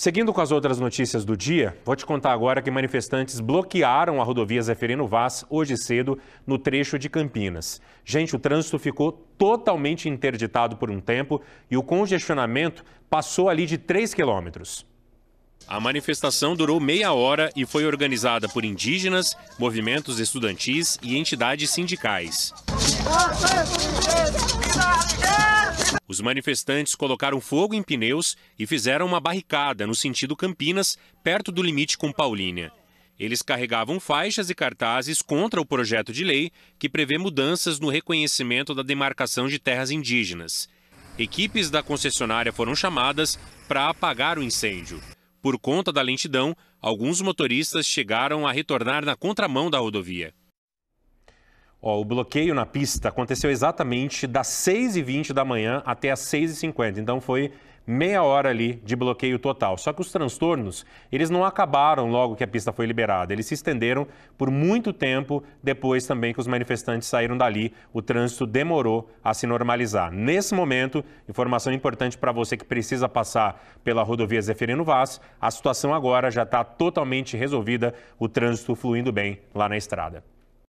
Seguindo com as outras notícias do dia, vou te contar agora que manifestantes bloquearam a rodovia Zeferino Vaz hoje cedo no trecho de Campinas. Gente, o trânsito ficou totalmente interditado por um tempo e o congestionamento passou ali de 3 quilômetros. A manifestação durou meia hora e foi organizada por indígenas, movimentos estudantis e entidades sindicais. Os manifestantes colocaram fogo em pneus e fizeram uma barricada no sentido Campinas, perto do limite com Paulínia. Eles carregavam faixas e cartazes contra o projeto de lei que prevê mudanças no reconhecimento da demarcação de terras indígenas. Equipes da concessionária foram chamadas para apagar o incêndio. Por conta da lentidão, alguns motoristas chegaram a retornar na contramão da rodovia. Ó, o bloqueio na pista aconteceu exatamente das 6h20 da manhã até as 6h50, então foi meia hora ali de bloqueio total. Só que os transtornos, eles não acabaram logo que a pista foi liberada, eles se estenderam por muito tempo depois também que os manifestantes saíram dali, o trânsito demorou a se normalizar. Nesse momento, informação importante para você que precisa passar pela rodovia Zeferino Vaz, a situação agora já está totalmente resolvida, o trânsito fluindo bem lá na estrada.